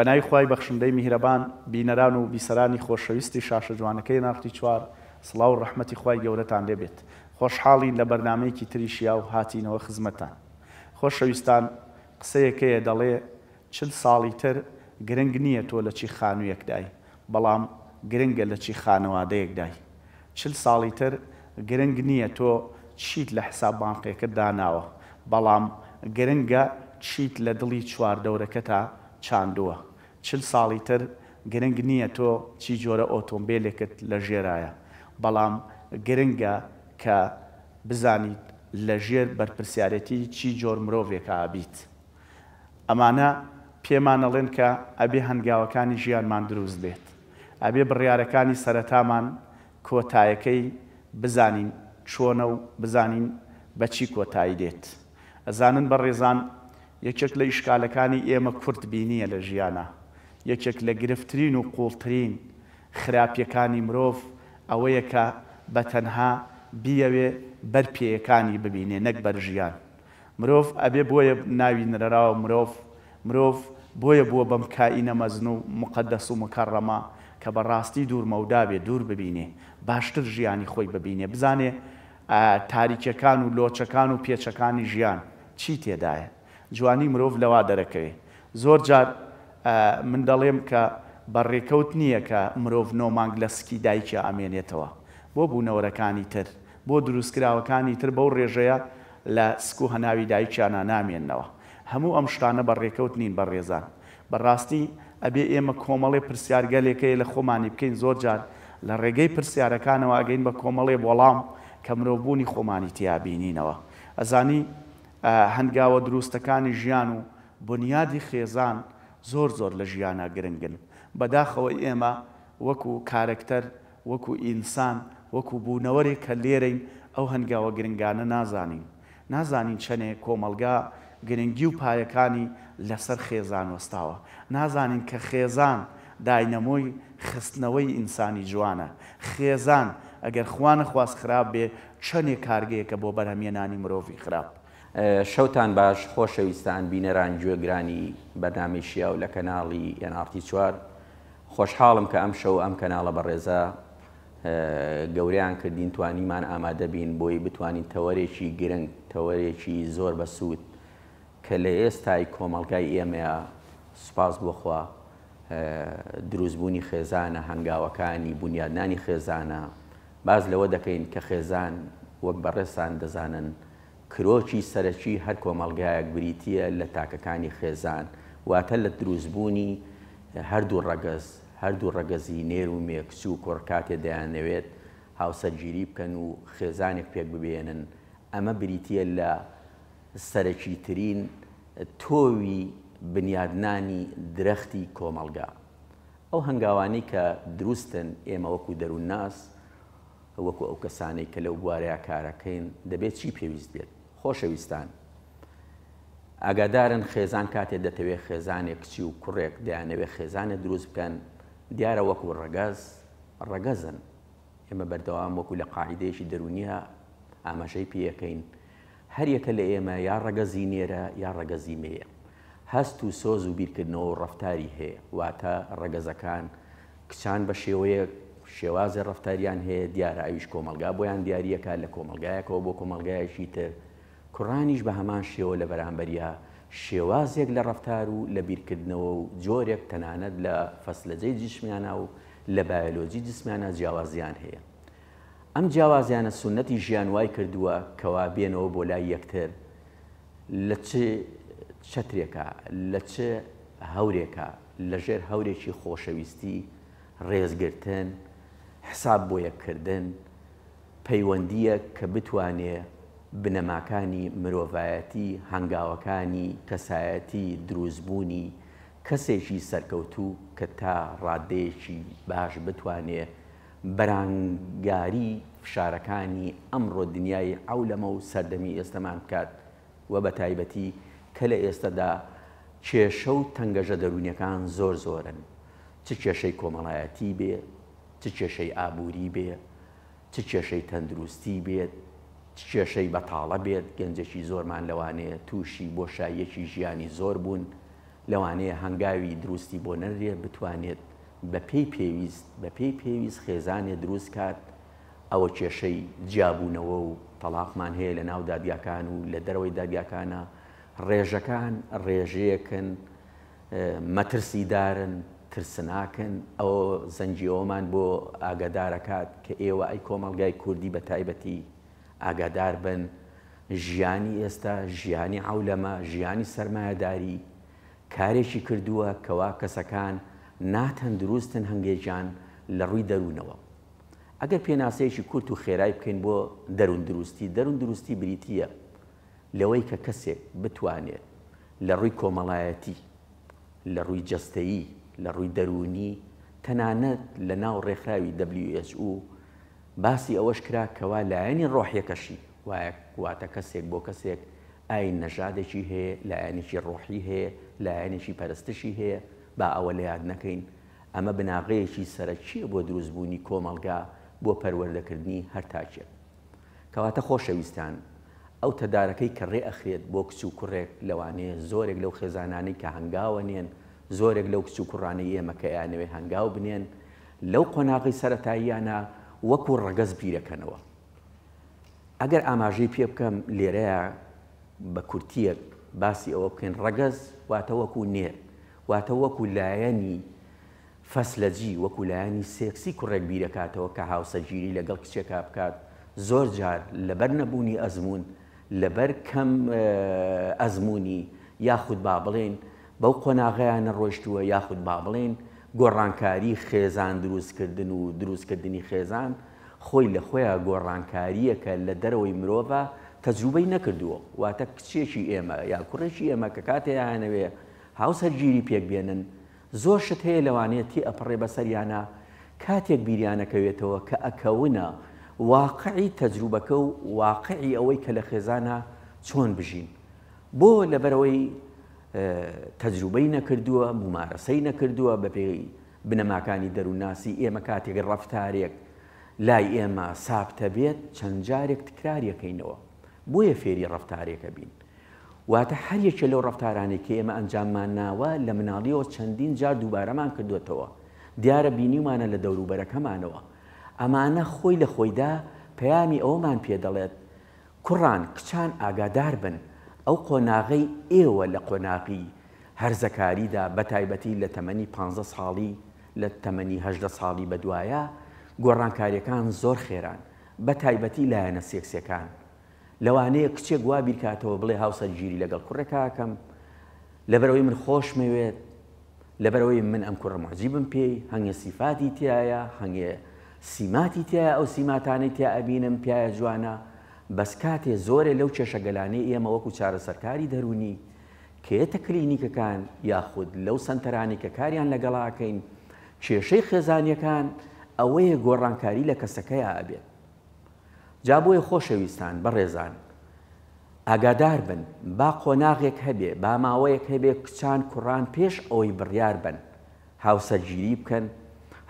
بەناوی خی بەخشندەی میهرەبان بینەران و بیسەرانی خۆشەویستی شاشە جوانەکەی نافتی چوار سڵاو و ڕحمەتی خی گەورەتان لێبێت خۆشحاڵین لە بەرنمەیەکی تریشیا و هاتینەوە خزمەتان خۆشەویستان قسەیەکەیە دەڵێ چل ساڵی تر گرنگ نییە تۆ لە چی خانوویەکدای بەڵام گرنگە لە چی خانەوادەیەکدای چل ساڵی تر گرنگ نییە تۆ چیت لە حساب بانقیەکە داناوە بەڵام گرنگە چیت لە دڵی چواردەورەکە تا چاندووە چل ساڵی تر گرنگ نییە تۆ چی جۆرە ئۆتۆمبیلێکت لە ژێرایە بەڵام گرنگە کە بزانیت لە ژێر بەرپرسیارەتی چی جۆر مرۆڤێکە ئابیت ئەمانە پێمانەڵێن کە ئەبێ هەنگاوەکانی ژیانمان دروست بێت ئەبێ بڕیارەکانی سەرەتامان کۆتایەکەی بزانین چۆنە و بزانین بەچی کۆتایی دێت ئەزانن بە ڕێزان یەکێک لە ئیشکالەکانی ئێمە کورت بینیە لە ژیانە یەکێک لە گرفتترین و قوڵترین خراپیەکانی مرۆڤ ئەوەیە کە بە تەنها بیەوێ بەرپیەکانی ببینێ نەک بەرژیان. مرۆڤ ئەبێ بۆیە ناوی نرراوە مرۆڤ مرۆڤ بۆیە بووە بەم کائینە مەزن و مقدەس و مکەڕەما کە بەڕاستی دوور مەودابێ دوور ببینێ باشتر ژیانی خۆی ببینێ بزانێ تاریکەکان و لۆچەکان و پێچەکانی ژیان چی تێدایە جوانی مرۆڤ لەوا دەرەکەوێ زۆر جار من دەڵێم کە بەڕێکەوت نییە کە مرۆڤ نۆمانگ لە سکی دایکی ئامێنێتەوە بۆ بوونەوەرەکانی تر بۆ دروستکراوەکانی تر بەو ڕێژەیە لە سکو هەناوی دایکیانە نامێننەوە هەموو ئەم شتانە بەڕێکەوت نین بە ڕێزان بەڕاستی ئەبێ ئێمە کۆمەڵی پرسیارگەلێکەیە لە خۆمانی بکەین زۆر جار لە ڕێگەی پرسیارەکانەوە ئەگەین بە کۆمەڵێ وەڵام کە مرۆڤبوونی خۆمانی تیابینینەوە ئەزانی هەنگاوە دروستەکانی ژیان و بنیادی خێزان زۆر زۆر لە ژیانە گرنگن بەداخەوە ئێمە وەکو کارکتەر وەکو ئینسان وەکو بوونەوەری کە لێرەین ئەو هەنگاوە گرنگانە نازانین نازانین چەنێ کۆمەلگا گرنگی و پایەکانی لەسەر خێزان وەستاوە نازانین کە خێزان داینەمۆی خستنەوەی ئینسانی جوانە خێزان ئەگەر خوانە خواست خراپ بێ چەنێ کارگەیەکە بۆ بەرهمێنانی مرۆڤی خراپ شەوتان باش خۆشەویستان بینەران گوێگرانی بەنامی شیا و لە کەناڵی ئەنارتی چوار خۆشحاڵم کە ئەم شەو ئەم کەناڵە بەڕێزا گەوریان کردین توانیمان ئامادە بین بۆی بتوانین تەوەرێکی گرنگ تەوەرێکی زۆر بەسوود کە لە ئێستای کۆمەلگای ئێمەیە سوپاس بخوا دروستبوونی خێزانە هەنگاوەکانی بنیادنانی خێزانە باز لەوە دەکەین کە خێزان وەک بەڕێستان دەزانن کرۆکی سەرەکی هەر کۆمەلگایەک بریتە لە تاکەکانی خێزان واتە لە دروستبوونی هەردوو ڕەگەز هەردوو ڕەگەزی نێر و مێکس و کۆڕکاتێ دەیانەوێت هاوسەرگیری بکەن و خێزانێک پێک ببێنن ئەمە بریتە لە سەرەکی ترین تۆوی بنیادنانی درەختی کۆمەلگا ئەو هەنگاوانی کە دروستن ئێمە وەکو دەروون ناس وەکو ئەو کەسانێک کە لەو بوارەیە کارەکەین دەبێت چی پێویست بێت خۆشەویستان ئاگادارن خێزان کاتێ دەتەوێت خێزانێک کچی و کوڕێک دەیانەوێ خێزانە دروست بکەن دیارە وەکو ڕگەز ڕگەزن ئێمە بەردەوام وەکو لە قاعدەیەشی دەرونیە ئاماژەی پێەکەین هەر یەکە لە ئێمە یا ڕگەزی نێرە یا ڕگەزی مەیە هەست و سۆز و بیرکردنەوە ڕفتاری هەیە واتە ڕگەزەکان کچان بە شێوەیەک شێوازە ڕفتاریان هەیە دیارە ئەویش کۆمەلگا بۆیان دیارریەکە لە کۆمەلگایەکەەوە بۆ کۆمەلگایەکی تر کوڕانیش بە هەمان شێوە لە بەرامبەریە شێوازێک لە ڕفتار و لە بیرکردنەوە و جۆرێک تەنانەت لە فەسلەجەی جسمیانە و لە بایۆلۆجی جسمیانە جیاوازیان هەیە ئەم جیاوازیانە سنەتی ژیان وای کردووە کەوا بێنەوە بۆ لای یەکتر لە چ چترێکە لە چ هەورێکە لەژێر هەورێکی خۆشەویستی ڕێزگرتن حساب بۆ یەککردن پەیوەندیە کە بتوانێت بنەماکانی مرۆڤایەتی هەنگاوەکانی کەسایەتی دروستبوونی کەسێکی سەرکەوتوو کە تا ڕادێکی باش بتوانێ بەرانگاری فشارەکانی ئەمڕۆ دنیای ئەولەمە و سەردەمی ئێستەمان بکات و بە تایبەتی کە لە ئێستادا کێشە و تەنگەژە دەرونیەکان زۆر زۆرن چ کێشەی کۆمەڵایەتی بێ چ کێشەی ئابووری بێ چ کێشەی تەندروستی بێت کێشەی بەتاڵە بێت گەنجێکی زۆرمان لەوانەیە تووشی بۆشایەکی ژیانی زۆر بوون لەوانەیە هەنگاوی دروستی بۆ نەرێ بتوانێت بە پێی پێویست بە پێی پێویست خێزانێ دروست کات ئەوە کێشەی جیابوونەوە و تەلاقمان هەیە لە ناو دادیاکان و لە دەرەوەی دادیاکانە ڕێژەکان ڕێژەیەکن مەترسیدارن ترسناکەن ئەو زەنجیەوەمان بۆ ئاگادارەکات کە ئێوە ئەی کۆمەلگای کوردی بە تایبەتی ئاگادار بن ژیانی ئێستا ژیانی عولەمە ژیانی سرمایهداری کارێکی کردووە کەوا کەسەکان ناتەن دروستن هەنگێکیان لە ڕووی دەروونەوە ئەگەر پێناسەیەکی کورت و خێرای بکەین بۆ دەروون دروستی دەروون دروستی بریتە لەوەی کە کەسێک بتوانێت لە ڕووی کۆمەڵایەتی لە ڕووی جستایی لە ڕووی دەرونی تەنانەت لە ناو ڕێکخراوی WHO باسی ئەوەش کرا کەوا لایەنی ڕۆحیەکەشی وایەواتە کەسێک بۆ کەسێک ئاین نەژادێکی هەیە لایەنێکی ڕۆحی هەیە لایەنێکی پەرستشی هەیە با ئەوە لە یاد نەکەین ئەمە بناغەیەکی سەرچیە بۆ دروستبوونی کۆمەلگا بە پەروەردەکردنی هەرتاچێت کەواتە خۆشەویستان ئەو تەدارەکەی کە ڕێ ئەخرێت بۆ کچ و کوڕێک لەوانەیە زۆرێک لەو خێزانانەی کە هەنگاوە نێن زۆرێک لەو کچ و کوڕانەی ئێمەکەیانەوەی هەنگاو بنێن لەو قۆناغی سەتاییانە وەکو ڕگەز بیرەکەنەوە ئەگەر ئاماژەی پێ بکەم لێرەیە بە کورتیەک باسی ئەوە بکەین ڕگەز واتە وەکو نێر واتە وەکو لایەنی فەسلەجی وەکو لایەنی سێکسی کوڕێک بیرەکاتەوە کە هاوسەگیری لەگەڵ کچێکا بکات زۆر جار لەبەر نەبوونی ئەزمون لەبەر کەم ئەزمموی یاخود با بڵێن بەو قۆناغەیانە ڕۆشتووە یاخود با بڵێن گۆڕانکاری خێزان دروستکردن و دروستکردنی خێزان خۆی لە خۆیان گۆڕانکاریەکە لە دەرەوەی مرۆڤ تەجروبەی نەکردووە واتە کچێکی ئێمە یا کوڕێکی ئێمە کە کاتێیانەوێ هاوسەرگیری پێک بێنن زۆر شت هەیە لەوانێتی ئەپڕێ بەسەریانە کاتێک بیریانەکەوێتەوە کە ئەکەونە واقعی تەجروبەکە و واقعی ئەوەی کە لە خێزانە چۆن بژین بۆ لەبەرەوەی تەجروبەی نەکردووە ممارەسەی نەکردووە بە پێی بنەماکانی دەروناسی ئێمە کاتێک ڕفتارێک لای ئێمە سابتە بێت چەند جارێک تکراریەکەینەوە بۆیە فێری ڕفتارێکە بین واتە هەریەکە لەو ڕفتارانێک کە ئێمە ئەنجاممان ناوە لە مناڵیەوە چەندین جار دووبارەمان کردوێتەوە دیارە بینیمانە لە دەوروبەرەکەمانەوە ئەمانە خۆی لە خۆیدا پەیامی ئەومان پێدەڵێت کوڕان کچان ئاگادار بن ئەو قۆناغی ئێوە لە قۆناقی هەرزەکاریدا بە تایبەتی لە تەمەنی 15 ساڵی لە تەمەنیهدە ساڵی بەدوایە گۆڕانکاریەکان زۆر خێران بە تایبەتی لایەنە سێکسەکان لەوانەیە کچێ گوا بیرکاتەوە بڵێ هاوسە گیری لەگەڵ کوڕێکاکەم لەبەرەوەی من خۆشمەوێت لەبەرەوەی من ئەم کوڕە مەجیبم پێی هەنگە سیفاتی تایە هەنگێ سیماتی تایە ئەو سیماتانی تیا ئەبینم پیاە جوانە بەس کاتێ زۆرێ لەو کێشەگەلانەی ئێمە وەکو چارەسەرکاری دەرونی کێتە کلینیکەکان یاخود لەو سنتەرانی کە کاریان لەگەڵاکەین کێشەی خێزانیەکان ئەوەیە گۆڕانکاری لە کەسەکەی ئابێت. جا بۆیە خۆشەویستان بەڕێزان. ئاگادار بن با قۆناغێک هەبێ با ماوەیەک هەبێ کچان کوڕان پێش ئەوەی بڕیار بن هاوسەرگیری بکەن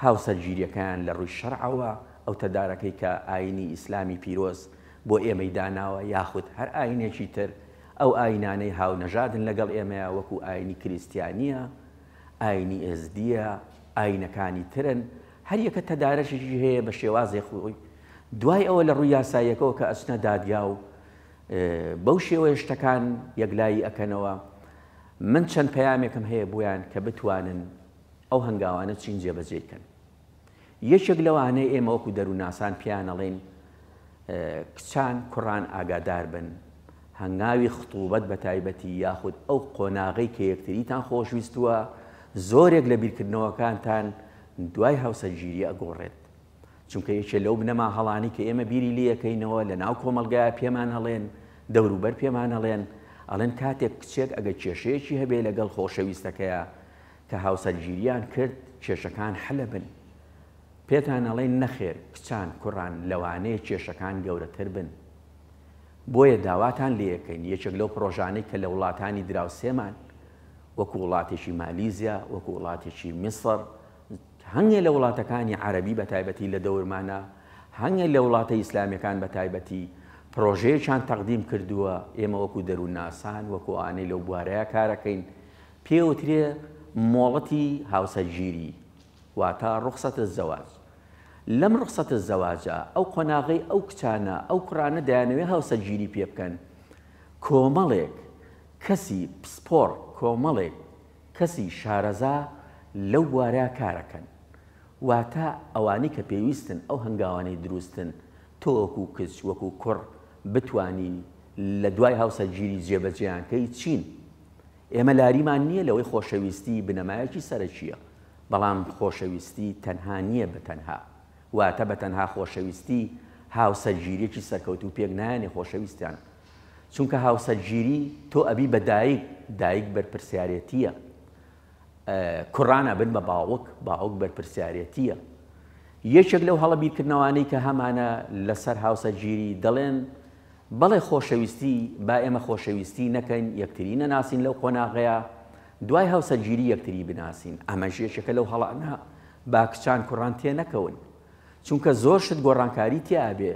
هاوسەرگیریەکان لە ڕووی شەرعەوە ئەو تەدارەکەی کە ئاینی ئیسلامی پیرۆز بۆ ئێمەی داناوە یاخود هەر ئاینێکی تر ئەو ئاینانەی هاونەژادن لەگەڵ ئێمەیە وەکو ئاینی کریسیانە ئاینی ئێزدیە ئاینەکانی ترن هەر یەکە تەدارەشی هەیە بە شێوازێ خۆی دوای ئەوە لە ڕووی یاسایەکەەوە کە ئەسنە دادیا و بەو شێوەیە شتەکان یەکلایی ئەەکەنەوە من چەند پەیامێکم هەیە بۆیان کە بتوانن ئەو هەنگاوانە چین جێبەجێکن یەکێک لەوانەیە ئێمە وەکو دەروناسان پیانەڵێن کچان کوڕان ئاگادار بن هەنگاوی خطوبەت بە تایبەتی یاخود ئەو قۆناغی کە یەکتریتان خۆشویستووە زۆرێک لە بیرکردنەوەکانتان دوای هاوسەرگیری ئەگۆڕێت چونکە یەکێ لەو بنەما هەڵانی کە ئێمە بیری لیەکەینەوە لە ناو کۆمەلگایە پێمان هەڵێن دەوروبەر پێمان هەڵێن ئەڵێن کاتێک کچێک ئەگە کێشەیەکی هەبێ لەگەڵ خۆشەویستەکەیە کە هاوسەرگیریان کرد کێشەکان حەلە بن پێتان ئەڵێ نەخێر پچان کوڕان لەوانەیە کێشەکان گەورەتر بن بۆیە داواتان لەکەین یەکێک لەو پرۆژانەی کە لە وڵاتانی دراوسێمان وەکو وڵاتێکی مالیزیا وەکو وڵاتێکی میسر هەنگێ لە وڵاتەکانی عربی بە تایبەتی لە دەورمانە هەنگێ لە وڵاتە ئیسلامیەکان بە تایبەتی پرۆژەیەکیان تەقدیم کردووە ئێمە وەکو دەروناسان وەکو ئانەی لەو بوارەیە کارەکەین پێوترێ مۆڵەتی هاوسەرگیری واتە ڕوخسەتە زەواز لەم ڕخسەتە زەواجە ئەو قۆناغی ئەو کچانە ئەو کوڕانە دایانەوێ هاوسە گیری پێ بکەن کۆمەڵێک کەسی پسپۆر کۆمەڵێک کەسی شارەزا لەو بوارە کارەکەن واتە ئەوانی کە پێویستن ئەو هەنگاوانەی دروستن تۆ وەکو کچ وەکو کوڕ بتانی لە دوای هاوسە گیری جێبەجیانکەی چین ئێمە لاریمان نییە لەوەی خۆشەویستی بنەمایەکی سەرچیە بەڵام خۆشەویستی تەنها نییە بە تەنها واتە بە تەنها خۆشەویستی هاوسەرگیریەکی سەرکەوت و پێک نایانی خۆشەویستیان چونکە هاوسەرگیری تۆ ئەبی بە دایک دایک بەرپرسیارەتیە کوڕانە بن بە باوەک باوەک بەرپرسیارەتیە یەکێک لەو هەڵە بیرکردنەوەی کە هەمانە لەسەر هاوسەرگیری دەڵێن بەڵێ خۆشەویستی با ئێمە خۆشەویستی نەکەین یەکتری نەناسین لەو قۆناغەیە دوای هاوسەرگیری یەکتری بناسین ئەمە ژێشەکە لەو هەڵانە باکچان کوڕان تێ نەکەون چونکە زۆرشت گۆڕانکاری تیاابێ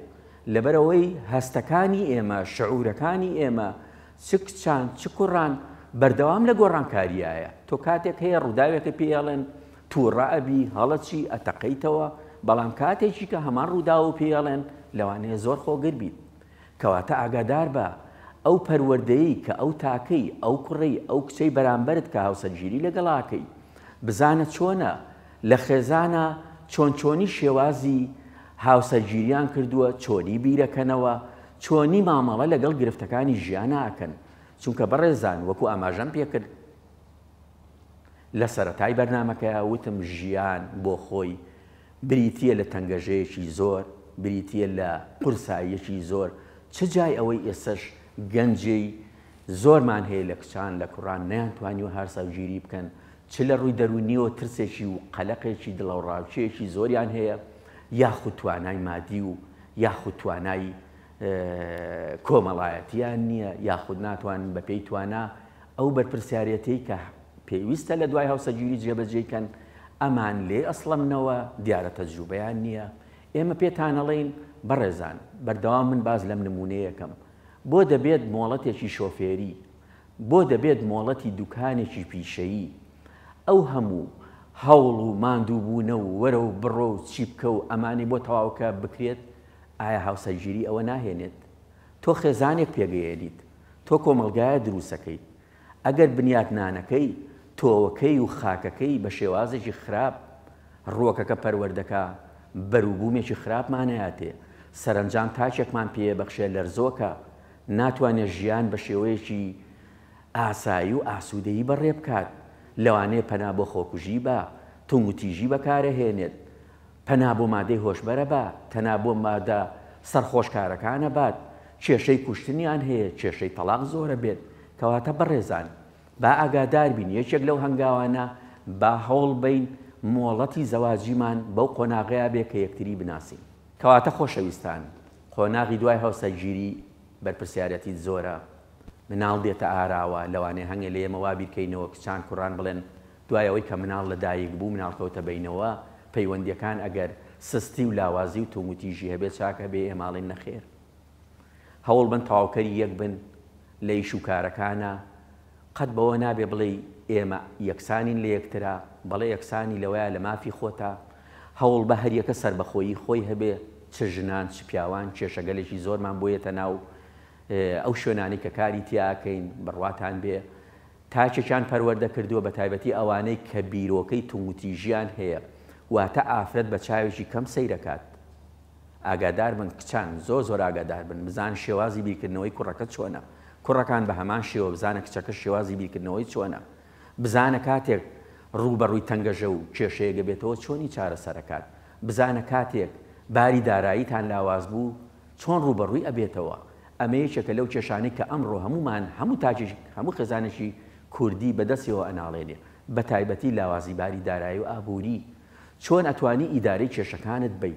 لەبەرەوەی هەستەکانی ئێمە شعورەکانی ئێمە چ کچان چ کوڕان بەردەوام لە گۆڕانکاریایە تۆ کاتێک هەیە ڕووداوێکە پێڵێن تووڕەبی هەڵەچی ئەتەقیتەوە بەڵام کاتێکی کە هەمان ڕوودا و پێڵێن لەوانەیە زۆر خۆگر بیت کەواتە ئاگادار بە ئەو پەروەردەیی کە ئەو تاکەی ئەو کوڕی ئەو کچەی بەرامبرت کە هاوسەرگیری لەگەڵاکەی بزانە چۆنە لە خێزانە چۆن چۆنی شێوازی هاوسەرگیریان کردووە چۆنی بیرەکەنەوە چۆنی مامەڵە لەگەڵ گرفتەکانی ژیانناکەن چونکە بەڕێزان وەکو ئاماژەم پێکرد لە سەرەتای بەرنمەکەی وتم ژیان بۆ خۆی بریتە لە تەنگەژەیەکی زۆر بریتە لە قورساییەکی زۆر چ جای ئەوەی ئێسش گەنجی زۆرمان هەیە لە کچان لە کوڕان نیان توانی و هەرسەوگیری بکەن چ لە ڕووی دەرونیەوە ترسێکی و قەلقێکی دڵەوڕاوچەیەکی زۆریان هەیە یاخود توانای مادی و یاخود توانایی کۆمەڵایەتیان نییە یاخود ناتوانن بە پێی توانە ئەو بەرپرسیارەتەی کە پێویستە لە دوای هاوسەگیری جێبەجێکەن ئەمان لێ ئەسڵەمنەوە دیارە تەجروبیان نییە ئێمە پێتانەڵین بەڕێزان بەردەوام من باز لەم نمونونەیەکەم بۆ دەبێت مۆڵەتێکی شۆفێری بۆ دەبێت مۆڵەتی دوکانێکی پیشەیی ئەو هەموو هەوڵ و ماندوو بوونە و وەرە و بڕۆ و چی بکە و ئەمانی بۆ تەواوکە بکرێت ئایا هاوسەرگیری ئەوە ناهێنێت تۆ خێزانێک پێگەیەنیت تۆ کۆمەلگایە دروستەکەیت ئەگەر بنیاتنانەکەی تۆوەکەی و خاکەکەی بە شێوازێکی خراپ ڕۆکەکە پەروەردەکە بەروبوومێکی خراپمانەیاتێ سەرنجام تاچێکمان پێبەخشێ لەرزۆکە ناتوانێت ژیان بە شێوەیەکی ئاسایی و ئاسوودەیی بەڕێ بکات لەوانەیە پەنا بۆ خۆکوژی بە تونگ و تیژی بەکارەهێنێت پەنا بۆ مادەی هۆشبەرە بە تەنا بۆ مادە سەرخۆشکارەکانە بات کێشەی کوشتنیان هەیە کێشەی تەلاق زۆرە بێت کەواتە بەڕێزان با ئاگادار بین یەکێک لەو هەنگاوانە با هەوڵ بین مۆڵەتی زەواجیمان بەو قۆناغەیە بێت کە یەکتری بناسیین کەواتە خۆشەویستان قۆناغی دوای هاوسەگیری بەرپسیارەتی زۆرە مناڵ دێتە ئاراوە لەوانێ هەنگە لە ئێمەوا بیرکەینەوە کچان کوڕان بڵێن دوایەوەی کە مناڵ لەدایک بوو مناڵکەوتە بینەوە پەیوەندیەکان ئەگەر سستی و لاوازی و تۆموتیژی هەبێت چاکە بێ ئێماڵین نەخێر هەوڵ بن تاواکەری یەک بن لە ئیش و کارەکانە قەت بەوە نابێ بڵێ ئێمە یەکسانین لە یەکترا بەڵێ یەکسانی لەوەیە لە مافی خۆتا هەوڵ بە هەریەکە سربەخۆیی خۆی هەبێ چ ژنان چ پیاوان کێشەگەلێکی زۆرمان بۆیەتە ناو ئەو شوێنانی کە کاری تیاکەین بڕواتان بێ تاچێکیان پەروەەردە کردووە بە تایبەتی ئەوانەی کە بیرۆکەی تووتیژیان هەیە واتە ئافرەت بە چاوێکی کەم سیرەکات ئاگادار بن کچان زۆ زۆر ئاگادار بن بزان شێوازی بیرکردنەوەی کوڕەکە چۆنە کوڕەکان بە هەمان شێوە بزانە کچەکە شێوازی بیرکردنەوەی چۆنە بزانە کاتێک ڕوبەڕووی تەنگەژە و کێشەیەگە بێتەوە چۆنی چارەسەرەکات بزانە کاتێک باری داراییتان لاواز بوو چۆن ڕوبەڕووی ئەبێتەوە ئەمەیەکێکە لەو کێشانی کە ئەمڕۆ هەمومان هەموو تاجش هەموو خێزانێکی کوردی بەدەستیەوە ئەناڵێنێ بە تایبەتی لاوازیباری دارایی و ئابووری چۆن ئەتوانی ئیداری کێشەکانت بی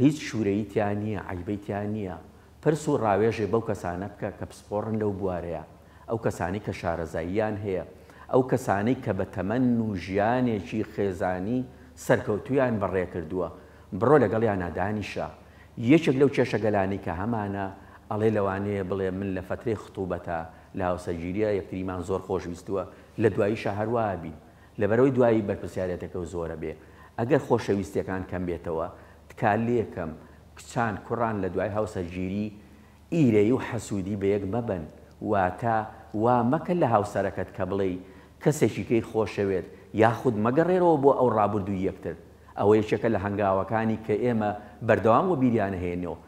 هیچ شوورەیتیان نییە عیبەیتیان نییە پرس و ڕاوێژێ بەو کەسانە بکە کە پسپۆڕن لەو بوارەیە ئەو کەسانی کە شارەزاییان هەیە ئەو کەسانی کە بە تەمەەن و ژیانێکی خێزانی سەرکەوتویان بەڕێ کردووە بڕۆ لەگەڵیان نادانیشە یەکێک لەو کێشەگەلانی کە هەمانە ئەڵێ لەوانەیە بڵێ من لە فترێ خطوبەتە لە هاوسەگیریە یەکتریمان زۆر خۆشویستوە لە دوایی شەهروە بین لەبەرەوەی دوایی بەرپسیارەتەکە و زۆرە بێ ئەگەر خۆشەویستەکان کەم بێتەوە تکالێکم کچان کوڕان لە دوای هاوسەگیری ئیرەی و حەسوودی بەیەک مەبن واتە وا مەکە لە هاوسەرەکەت کە بڵێ کەسێکیکەی خۆشەوێت یاخود مەگەڕێرەوە بۆ ئەو ڕابردووی یەکتر ئەوە یەکێکە لە هەنگاوەکانی کە ئێمە بەردەوام و بیریانە هێنەوە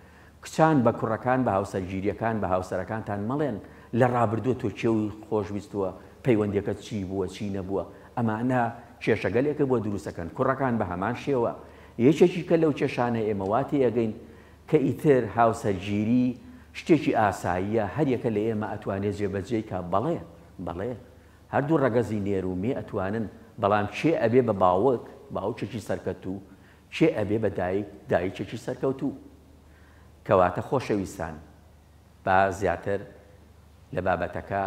کچان بە کوڕەکان بە هاوسەرگیریەکان بە هاوسەرەکانتان مەڵێن لە ڕابردووە تۆ چێوی خۆشویستووە پەیوەندەکە چی بووە چی نەبووە ئەمانە کێشەگەلێکە بۆ دروستەکەن کوڕەکان بە هەمان شێوە یەکێکی کە لەو چێشانە ئێمەواتی ئەگەین کە ئیتر هاوسەرگیری شتێکی ئاساییە هەریەکە لە ئێمە ئەتوانێت جێبەجێی کا بەڵێ بەڵێ هەردوو ڕەگەزی نێرومێ ئەتوانن بەڵام چێ ئەبێ بە باوەک باوچێکی سەرکەوت و چێ ئەبێ بە دایک دایکێکی سەرکەوتوو کەواتە خۆشەویستان با زیاتر لە بابەتەکە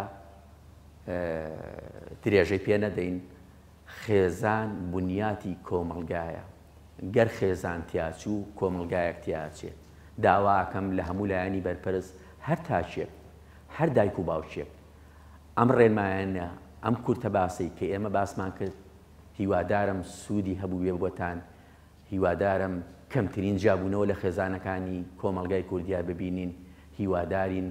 درێژەی پێ نەدەین خێزان بنیاتی کۆمەلگایە گەر خێزان تیاچوو کۆمەلگایەک تیاچێت داواکەم لە هەموو لایانی بەرپەرست هەر تاچێت هەر دایک و باوچێت ئەم ڕێنمایانە ئەم کورتە باسی کە ئێمە باسمان کرد هیوادارم سوودی هەبوو بێ بۆتان هیوادارم کەمترین جابوونەوە لە خێزانەکانی کۆمەلگای کوردیا ببینین هیوادارین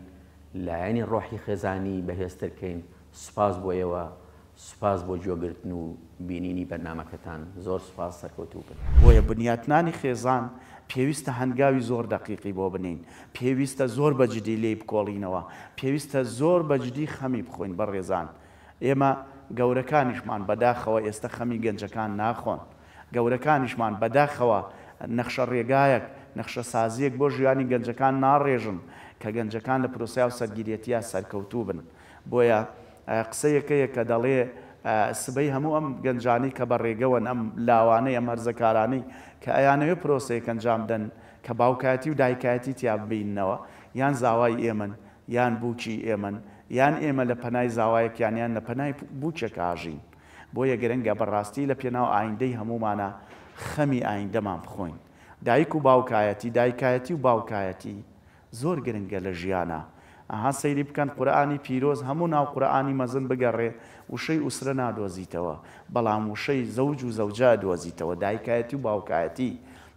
لایەنی ڕۆحی خێزانی بەهێزترکەین سپاس بۆیەوە سپاس بۆ جۆگرتن و بینینی بەرنمەکەتان زۆر سپاس سەرکەوتو بن بۆیە بنیاتنانی خێزان پێویستە هەنگاوی زۆر دەقیقی بۆ بنین پێویستە زۆر بەجددی لێ بکۆڵینەوە پێویستە زۆر بەجددی خەمی بخۆین بە ڕێزان ئێمە گەورەکانیشمان بەداخەوە ئێستا خەمی گەنجەکان ناخۆن گەورەکانیشمان بەداخەوە نەخشە ڕێگایەک نەخشە سازیەک بۆ ژیانی گەنجەکان ناڕێژن کە گەنجەکان لە پرۆسیا و سەرگیرێتیا سەرکەوتوو بن بۆیە قسەیەکەیە کە دەڵێ سبەی هەموو ئەم گەنجانی کە بە ڕێگەون ئەم لاوانەی ئەم هەرزەکارانی کە ئەیانەوێ پرۆسەیەک ئەنجام دەن کە باوکایەتی و دایکایەتی تیا ببینەوە یان زاوای ئێمن یان بووکی ئێمن یان ئێمە لە پەنای زاوایەکیانیان لە پەنای بووچەکژین بۆیە گەرەنگە بەڕاستی لە پێناو ئایندەی هەمومانە خەمی ئایندەمان بخۆین دایک و باوکایەتی دایکایەتی و باوکایەتی زۆر گرنگە لە ژیانە ئەها سەیری بکەن قورآانی پیرۆز هەموو ناو قورآانی مەزن بگەڕێ وشەی ئوسرە نادۆزیتەوە بەڵام وشەی زەوج و زەوجا دۆزیتەوە دایکایەتی و باوکایەتی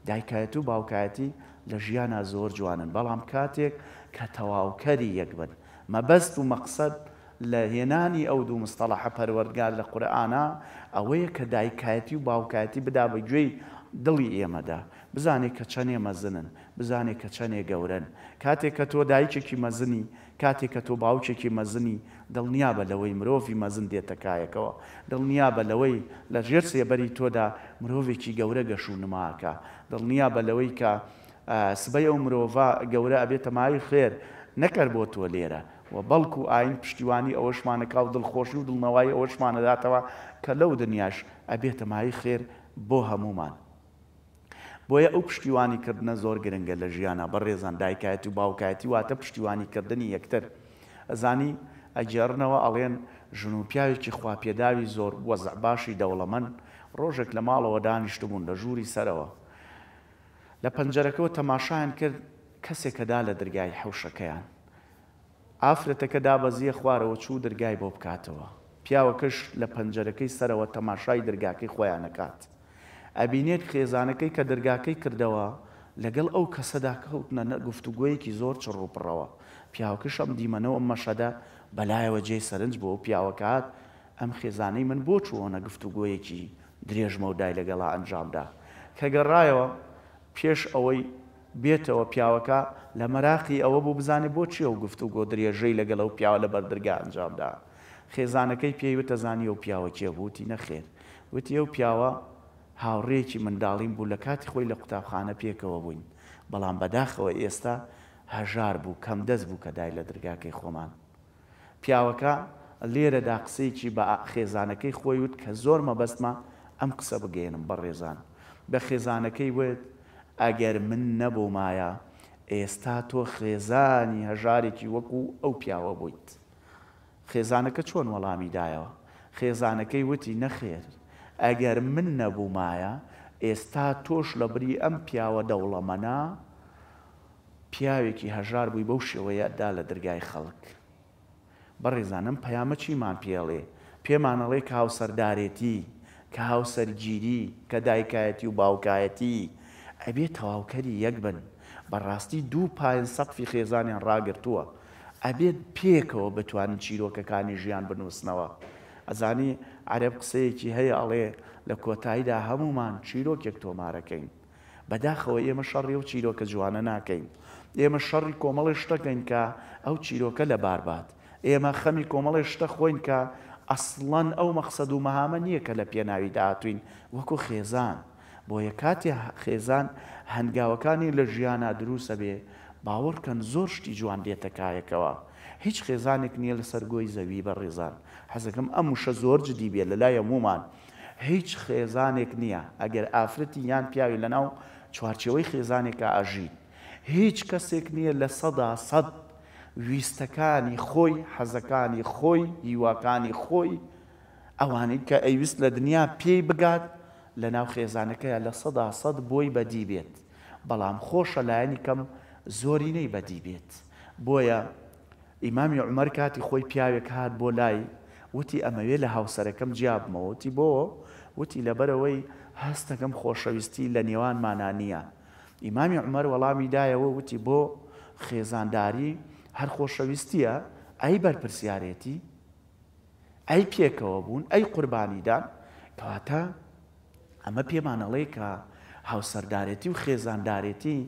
دایکایەت و باوکایەتی لە ژیانە زۆر جوانن بەڵام کاتێک کە تەواوکەری یەک بن مەبەست و مەقصد لە هێنانی ئەو دوو مستەلاحە پەروەردگار لە قورآانە ئەوەیە کە دایکایەتی و باوکایەتی بدا بە گوێی دڵی ئێمەدا بزانێت کە چەنێ مەزنن بزانێت کە چەنێ گەورن کاتێک کە تۆ دایکێکی مەزنی کاتێک کە تۆ باوچێکی مەزنی دڵنیا بە لەوەی مرۆڤی مەزن دێتەکایەکەوە دڵنیا بە لەوەی لە ژێر سێبەری تۆدا مرۆڤێکی گەورە گەش و نماکە دڵنیا بە لەوەی کە سبەی ئەو مرۆڤ گەورە ئەبێتە مای خێر نەکرد بۆ تۆ لێرە و بەڵکو ئاین پشتیوانی ئەوەشمانە کاو دڵخۆشی و دڵنەوەی ئەوەشمانەداتەوە کە لەو دنیاش ئەبێتە مای خێر بۆ هەمومان. بۆیە ئەو پشتیوانی کردنە زۆر گرنگە لە ژیانە بە ڕێزان دایکایەت و باوکایەتی واتە پشتیوانی کردنی یەکتر ئەزانی ئەجێڕنەوە ئەڵێن ژن و پیاوێکی خواپێداوی زۆر وەزع باشی دەوڵەمەند ڕۆژێک لە ماڵەوە دانیشتبوون لە ژووری سەرەوە لە پەنجەرەکەەوە تەماشایان کرد کەسێکەدا لە دەرگای حەوشەکەیان ئافرەتەکەدا بەزیە خوارەوە چوو دەرگای بۆ بکاتەوە پیاوەکەش لە پەنجەرەکەی سەرەوە تەماشای دەرگاکەی خۆیانەکات ئەبینێت خێزانەکەی کە دەرگاکەی کردەوە لەگەڵ ئەو کەسەدا کەوتنە نەگفتوگویەکی زۆر چڕوپڕەوە پیاوکەشەم دیمەنەوە مەشەدا بەلایەوە جێ سەرنج بۆ پیاوەکات ئەم خێزانەی من بۆ چوەنە گفتوگویەکی درێژمە و دای لەگەڵا ئەنجامدا کە گەڕایەوە پێش ئەوەی بێتەوە پیاوەکە لە مەراقی ئەوە بوو بزانێ بۆ چی ئەو گفتو گۆ درێژەی لەگەڵ ئەو پیاوە لە بەردرگا ئەنجامدا خێزانەکەی پێیوتە زانی ئەو پیاوە کێبووتی نەخێر وتی ئەو پیاوە هاوڕێکی منداڵیم بوو لە کاتی خۆی لە قوتابخانە پێکەوە بووین بەڵام بەداخەوە ئێستا هەژار بوو کەم دەست بوو کە دای لە دررگاکەی خۆمان پیاوەکە لێرەدا قسەیکی بە خێزانەکەی خۆی وت کە زۆر مەبەستمە ئەم قسە بگەێنم بە ڕێزان بە خێزانەکەی وێت ئەگەر من نەبوومایە ئێستا تۆ خێزانی هەژارێکی وەکو ئەو پیاوە بوویت خێزانەکە چۆن وەڵامی دایەوە خێزانەکەی وتی نەخێر ئەگەر من نەبوومایە ئێستا تۆش لە بری ئەم پیاوە دەوڵەمەنا پیاوێکی هەژار بووی بەو شێوەیەدا لە دەرگای خەڵک بەڕێزانم پەیامە چیمان پێڵێ پێمانەڵێ کاوسەردارێتی کە هاوسەرگیری کە دایکایەتی و باوکایەتی ئەبێ تەواوکەری یەک بن بەڕاستی دوو پایین سەقفی خێزانیان ڕاگرتووە ئەبێت پێکەوە بتوانن چیرۆکەکانی ژیان بنووسنەوە ئەزانی عرب قسەیەکی هەیە ئەڵێ لە کۆتاییدا هەمومان چیرۆکێک تۆمارەکەین بەداخەوە ئێمە شەڕی و چیرۆکە جوانە ناکەین ئێمە شەڕی کۆمەڵی شتەکەین کە ئەو چیرۆکە لە باربات ئێمە خەمی کۆمەڵی شتە خۆین کە ئەسڵەن ئەو مەخسەد و مەهامە نییە کە لە پێناوی داهاتوین وەکو خێزان. بۆیە کاتی خێزان هەنگاوەکانی لە ژیانە دروستە بێ باوەڕکەن زۆر شتی جوان دێتەکایەکەوە هیچ خێزانێک نییە لە سەرگۆی زەوی بە ڕێزان حەزەکەم ئەم وشە زۆر جدی بێ لە لایە مومان هیچ خێزانێک نییە ئەگەر ئافرەتی یان پیاوی لەناو چوارچەوەی خێزانێکە ئاژین هیچ کەسێک نییە لە سەدا سەد ویستەکانی خۆی حەزەکانی خۆی هیواکانی خۆی ئەوانەی کە ئەیویست لە دنیا پێی بگات لە ناو خێزانەکەیە لە سەدا سەد بۆی بەدی بێت بەڵام خۆشە لایەنی کەم زۆرینەی بەدی بێت بۆیە ئیمامی عمەر کاتی خۆی پیاوێک هات بۆ لای وتی ئەمەوێ لە هاوسەرەکەم جیابمەوەتی بۆ وتی لەبەرەوەی هەستەکەم خۆشەویستی لە نێوانمانە نییە ئیمامی عمەر وەڵامی دایەوە وتی بۆ خێزانداری هەر خۆشەویستیە ئەی بەرپرسیارەتی ئەی پێکەوە بوون ئەی قوربانیدان کەواتە ئەمە پێمانەڵێ کە هاوسەردارەتی و خێزاندارێتی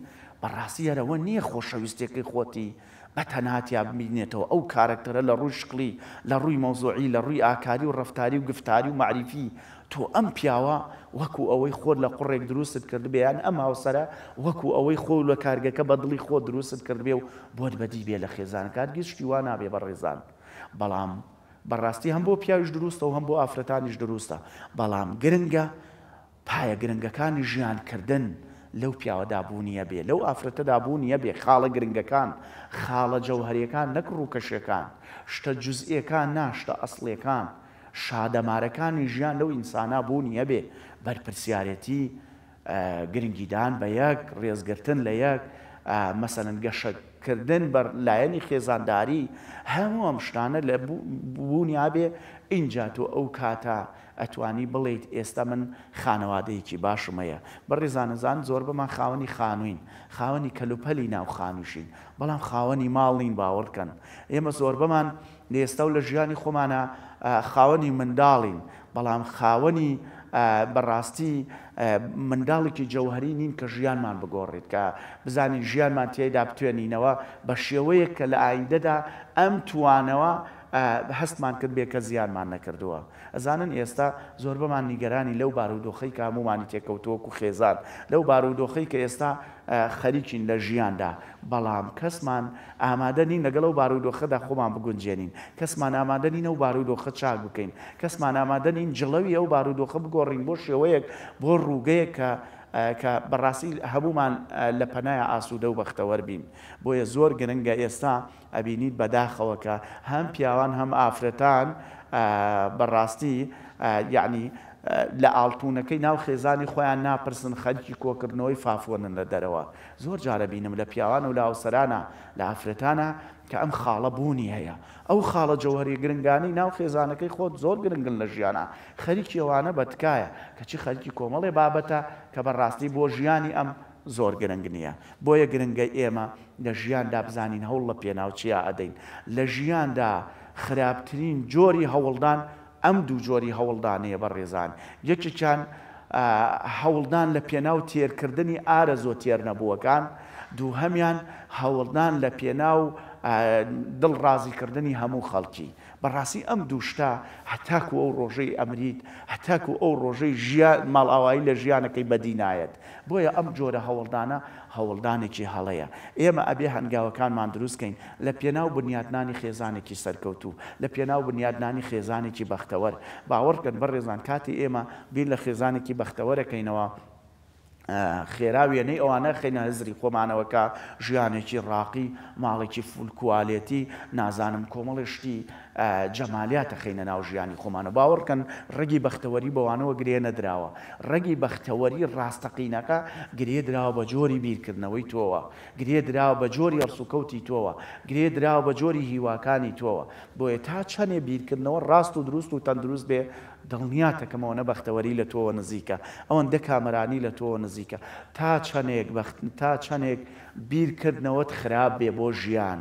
بەڕاستیەرەوە نییە خۆشەویستێکی خۆتی بە تەناتیا ببینێتەوە ئەو کارکتەرە لە ڕووی شقلی لە ڕووی مەوزۆعی لە ڕووی ئاکاری و ڕفتاری و گفتاری و معریفی تۆ ئەم پیاوە وەکو ئەوەی خۆت لە قوڕێک دروست کرد بیان ئەم هاوسرە وەکو ئەوەی خۆ لە کارگەکە بە دڵی خۆ دروست کرد بێ و بۆت بەدی بێ لە خێزانکار گەشتی وا نابێ بە ڕێزان بەڵام بەڕاستی هەم بۆ پیاویش دروستە و هەم بۆ ئافرەتانیش دروستە بەڵام گرنگە پایە گرنگەکانی ژیانکردن لەو پیاوەدابوونیە بێ لەو ئافرەتەدابوونیە بێ خاڵە گرنگەکان خاڵە جەوهریەکان نەک ڕووکەشەکان شتە جزئیەکان ناشتە ئەسڵیەکان شادەمارەکانی ژیان لەو ئینسانە بوونیە بێ بەرپسیارەتی گرنگیدان بە یەک ڕێزگرتن لە یەک مەسەن گەشەکردن بەر لایەنی خێزانداری هەموو ئەم شتانە لە بوونیا بێ ئینجات و ئەو کاتە ئەتوانی بڵیت ئێستا من خانەوادەیەکی باشمەیە بەڕێزانەزان زۆر بەمان خاوەنی خانووین خاوەنی کەلوپەلی ناو خانووشین بەڵام خاوەنی ماڵین باوەڕکەن ئێمە زۆر بەمان لێستا و لە ژیانی خۆمانە خاوەنی منداڵین بەڵام خاوەنی بەڕاستی منداڵێکی جەوهری نین کە ژیانمان بگۆڕێت کە بزانین ژیانمان تێدا بتوێنینەوە بە شێوەیە کە لە ئایندەدا ئەم توانەوە هەستمان کرد بێ کە زیانمان نەکردووە ئەزانن ئێستا زۆر بەمان نیگەرانی لەو بارودۆخی کامومانی تێکەوتووەکو خێزان لەو بارودۆخی کە ئێستا خەریکین لە ژیاندا بەڵام کەسمان ئامادەنی لەگەڵ و بارودۆخەدا خۆمان بگونجێنین کەسمان ئامادەنی ئەو بارودۆخە چاک بکەین کەسمان ئامادەنین جڵەوی ئەو بارودۆخە بگۆڕین بۆ شێوەیەک بۆ ڕووگەیە کە کە بەڕاستی هەمومان لە پەنایە ئاسوودە و بەختەوەەر بین بۆیە زۆر گرنگە ئێستا ئەبینیت بەداخەوەکە هەم پیاوان هەم ئافرەتان بەڕاستی یعنی لە ئاڵتونونەکەی ناو خێزانی خۆیان ناپرسن خەلکی کۆکردنەوەی فافۆنن لە دەرەوە زۆر جارە بینم لە پیاوان و لاوسرانە لە ئافرەتانە کە ئەم خاڵە بوونی هەیە ئەو خاڵە جوهری گرنگانی ناو خێزانەکەی خۆت زۆر گرنگن لە ژیانە خەریکیێوانە بەتکایە کەچی خەرکی کۆمەڵێ بابەتە کە بەڕاستی بۆ ژیانی ئەم زۆر گرنگ نییە بۆیە گرنگی ئێمە لە ژیاندا بزانین هەوڵ لە پێناوچیا ئەدەین لە ژیاندا خراپترین جۆری هەوڵدان ئەم دوو جۆری هەوڵدانەیە بە ڕێزان یەکێکیان هەوڵدان لە پێناو تێرکردنی ئارە زۆ تێر نەبووەکان دوو هەمیان هەوڵدان لە پێناو دڵ ڕازیکردنی هەموو خەڵکی بەڕاستی ئەم دووشتا هەتاکو ئەو ڕۆژەی ئەمریت هەتاکو ئەو ڕۆژەی ژیان ماڵاوایی لە ژیانەکەی بەدینایەت بۆیە ئەم جۆرە هەوڵدانە هەوڵدانێکی هەڵەیە ئێمە ئەبێ هەنگاوەکانمان دروستکەین لە پێناو بنیادنانی خێزانێکی سەرکەوتو لە پێناو بنیادنانی خێزانێکی بەختەوەر باوەڕکرد بە ڕێزان کاتی ئێمە بیر لە خێزانێکی بەختەوەرەکەینەوە خێراوێنەی ئەوانە خێنە هزری خۆمانەوەکە ژیانێکی ڕاقی ماڵێکی فولکوالێتی نازانم کۆمەڵشتی جەمالیاتە خینە ناو ژیانی خۆمانە باوەڕکەن ڕێگی بەختەوەری بەوانەوە گرێ نەدراوە ڕێگی بەختەوەری ڕاستەقینەکە گرێ دراوە بە جۆری بیرکردنەوەی تۆوە گرێ دراوە بە جۆری ئەرسوکەوتی تۆوە گرێ دراوە بە جۆری هیواکانی تۆوە بۆیە تا چەنێ بیرکردنەوە ڕاست و دروست و تەندروست بێ دڵنیاتەکەمەوە نەبەختەوەری لە تۆوە نزیکە ئەوەن دە کامرانی لە تۆوە نزیکە تا چەندێک تا چەندێک بیرکردنەوەت خراپ بێ بۆ ژیان.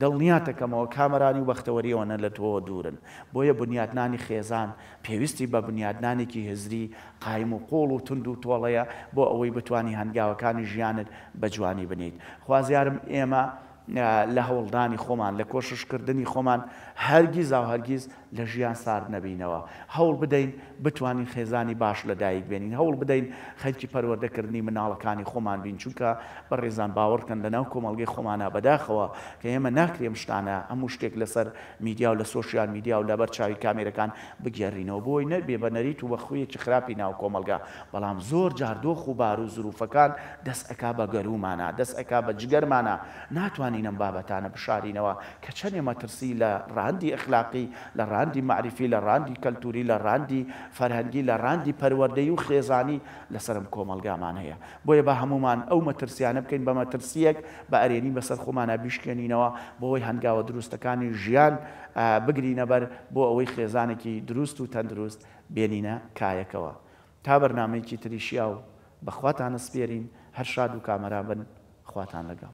دڵنیاتەکەمەوە کامرانی و بەختەوەریەوەنە لە تۆ دوورن بۆیە بنیادنانی خێزان پێویستی بە بنیادنانێکی هزری قایم و قۆڵ و تند و تۆڵەیە بۆ ئەوەی بتانی هەنگاوەکانی ژیانت بە جوانی بنیت خوازیارم ئێمە لە هەوڵدانی خۆمان لە کۆششکردنی خۆمان هەرگیز و هەرگیز لە ژیان سار نەبینەوە هەوڵ بدەین بتوانین خێزانی باش لەدایک بێنین هەوڵ بدەین خەلکی پەروەردەکردنی مناڵەکانی خۆمان بین چونکە بە ڕێزان باوەڕکەن لەناو کۆمەڵگەی خۆمانە بەداخەوە کە ئێمە ناکرێم شتانە ئەموو شتێک لەسەر میدیا و لە سوۆشیال میدیا و لەبەر چاوی کامێرەکان بگەڕینەوە بۆی نەبێ بە نەریت و بە خویەکی خراپی ناو کۆمەلگا بەڵام زۆر جاردۆخ و بار و زروفەکان دەست ئەک بە گەرومانە دەست ئەک بە جگەرمانە ناتوانینم بابەتانە بشارینەوە کە چەندێمە ترسی لە ڕای ڕاندی ئەخلاقی لە ڕاندی معریفی لە ڕاندی کەلتوری لە ڕاندی فەرهەنگی لە ڕاندی پەروەەردەی و خێزانی لەسرم کۆمەلگامان هەیە بۆیە بە هەمومان ئەو مەترسیانە بکەین بە مەترسیەک بە ئەرێنی بەسەر خۆمانە بیشکێنینەوە بۆی هەنگاوە دروستەکانی ژیان بگرینە بەر بۆ ئەوەی خێزانێکی دروست و تەندروست بێنینە کایەکەوە تا بەرنمەیەکی تریشیا و بەخواتانە سپێرین هەر شاد و کامەرا بن خواتان لەگەڵ